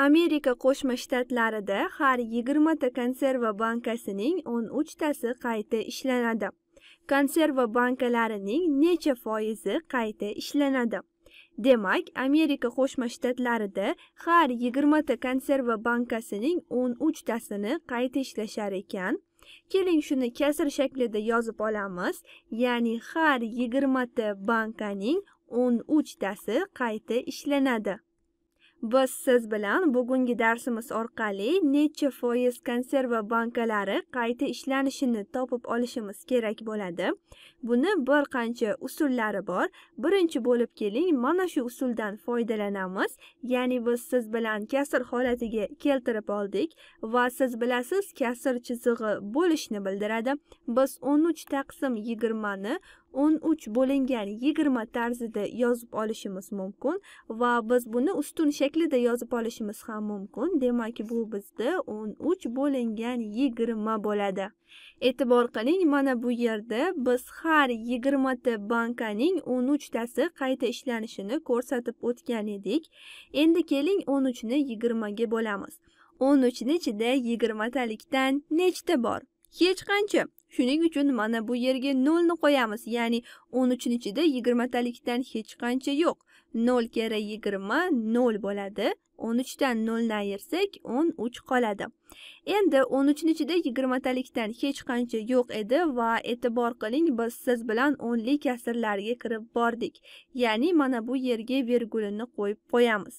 amerika qo'shma shtatlarida har yigirmata konserva bankasining o'n uchtasi qayta ishlanadi konserva bankalarining necha foizi qayta ishlanadi demak amerika qo'shma shtatlarida har yigirmata konserva bankasining o'n uchtasini qayta ishlashar ekan keling shuni kasr shaklida yozib olamiz ya'ni har yigirmata bankaning o'n uchtasi qayta ishlanadi Biz siz bilan bugungi darsimiz orqali necha foiz konserva bankalari qayta ishlanishini topib olishimiz kerak bo'ladi. Buni bir qancha usullari bor. Birinchi bo'lib keling, mana shu usuldan foydalanamiz. Ya'ni biz siz bilan kasr holatiga keltirib oldik va siz bilasiz, kasr chizig'i bo'lishni bildiradi. Biz 13 taqsim 20 ni 13 bo'lingan 20 tarzida yozib olishimiz mumkin va biz buni ustun shaklida yozib olishimiz ham mumkin. Demak, bu bizda 13 bo'lingan 20 bo'ladi. E'tibor qiling, mana bu yerda biz har 20 ta bankaning 13 tasi qayta ishlanishini ko'rsatib o'tgan edik. Endi keling 13 ni 20 ga bo'lamiz. 13 uchni ichida 20 talikdan nechta bor? Hech qancha. shuning uchun mana bu yerga nolni qo'yamiz ya'ni o'n uchni ichida yigirmatalikdan hech qancha yo'q nol karra yigirma nol bo'ladi o'n uchdan nolni ayirsak o'n uch qoladi endi o'n uchni ichida yigirmatalikdan hech qancha yo'q edi va e'tibor qiling biz siz bilan o'nlik kasrlarga kirib bordik ya'ni mana bu yerga vergulini qo'yib qo'yamiz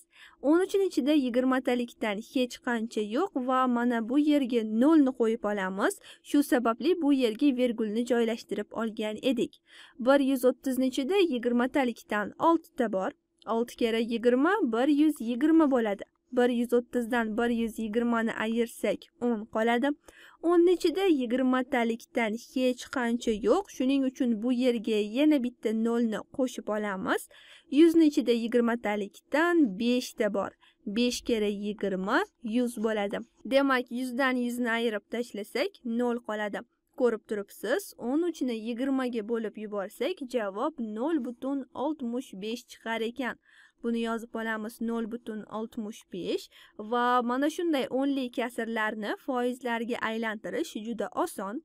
o'n uchni ichida yigirmatalikdan hech qancha yo'q va mana bu yerga nolni qo'yib olamiz shu sababli bu yerga vergulni joylashtirib olgan edik bir yuz o'ttizni ichida yigirmatalikdan oltita bor 6 kere 20, 120 bo'ladi. 130 dan 120 ni ayirsak 10 qoladi. 10 ning ichida 20 talikdan hech qancha yo'q, shuning uchun bu yerga yana bitta 0 ni qo'shib olamiz. 100 ning ichida 20 talikdan 5 ta bor. 5 kere 20 100 bo'ladi. Demak, 100 dan 100 ni ayirib tashlasak 0 qoladi. Ko'rib turibsiz, 13 ni 20 ga bo'lib yuborsak, javob 0.65 chiqar ekan. Buni yozib olamiz 0.65 va mana shunday o'nlik kasrlarni foizlarga aylantirish juda oson.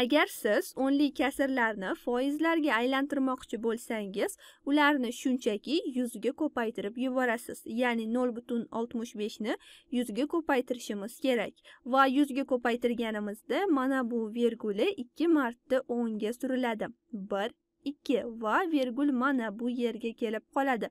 agar siz o'nlik kasrlarni foizlarga aylantirmoqchi bo'lsangiz ularni shunchaki yuzga ko'paytirib yuborasiz ya'ni nol butun oltmish beshni yuzga ko'paytirishimiz kerak va yuzga ko'paytirganimizda mana bu verguli ikki marta o'nga suriladi bir 2 va vergul mana bu yerga kelib qoladi.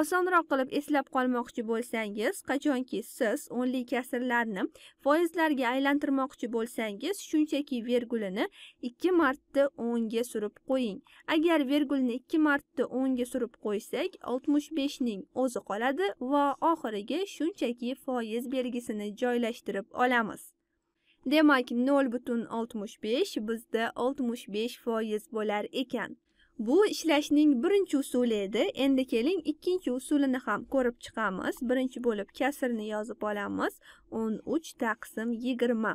Osonroq qilib eslab qolmoqchi bo'lsangiz, qachonki siz o'nlik kasrlarni foizlarga aylantirmoqchi bo'lsangiz, shunchaki vergulini 2 marta o'nga surib qo'ying. Agar vergulni 2 marta o'nga surib qo'ysak, 65 ning o'zi qoladi va oxiriga shunchaki foiz belgisini joylashtirib olamiz. Demak 0.65 bizda 65 foiz bo'lar ekan. Bu ishlashning birinchi usuli edi. Endi keling ikkinchi usulini ham ko'rib chiqamiz. Birinchi bo'lib kasrni yozib olamiz. 13 taqsim 20.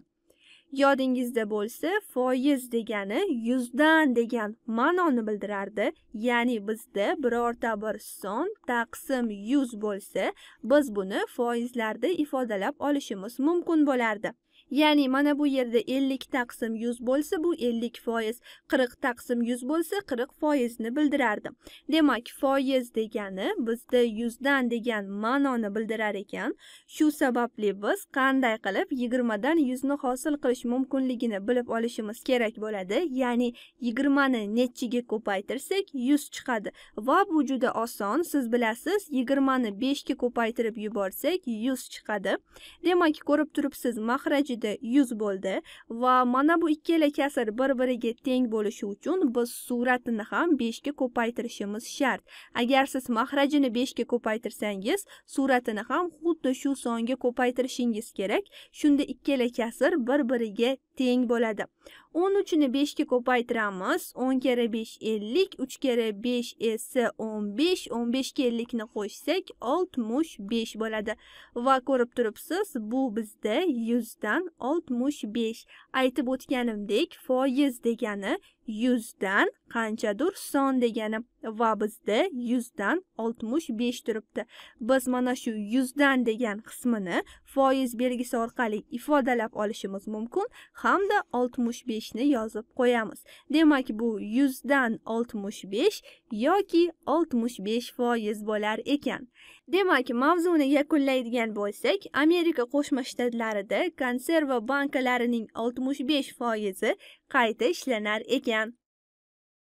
Yodingizda bo'lsa, foiz degani 100 dan degan ma'noni bildirardi. Ya'ni bizda birorta bir son taqsim 100 bo'lsa, biz buni foizlarda ifodalab olishimiz mumkin bo'lardi. ya'ni mana bu yerda 50 taqsim 100 bo'lsa bu 50 foiz 40 taqsim 100 bo'lsa 40 foizni bildirardi demak foiz degani bizda 100 dan degan ma'noni bildirar ekan shu sababli biz qanday qilib 20 dan 100 ni hosil qilish mumkinligini bilib olishimiz kerak bo'ladi ya'ni 20 ni nechiga ko'paytirsak 100 chiqadi va bu juda oson siz bilasiz 20 ni 5 ga ko'paytirib yuborsak 100 chiqadi demak ko'rib turibsiz mahrajida o'rnida yuz bo'ldi va mana bu ikkala kasr bir biriga teng bo'lishi uchun biz suratini ham beshga ko'paytirishimiz shart agar siz mahrajini beshga ko'paytirsangiz suratini ham xuddi shu songa ko'paytirishingiz kerak shunda ikkala kasr bir biriga teng bo'ladi 13 ni 5 ga ko'paytiramiz 10 kere 5 50 3 kere 5 esa 15 15 ga 50 ni qo'shsak 65 bo'ladi va ko'rib turibsiz bu bizda 100 dan 65 aytib o'tganimdek foiz degani yuzdan qanchadir son degani va bizda yuzdan oltmish besh turibdi biz mana shu yuzdan degan qismini foiz belgisi orqali ifodalab olishimiz mumkin hamda oltmish beshni yozib qo'yamiz demak bu yuzdan oltmish besh yoki oltmish besh foiz bo'lar ekan demak mavzuni yakunlaydigan bo'lsak amerika qo'shma shtatlarida konserva bankalarining 65 foizi qayta ishlanar ekan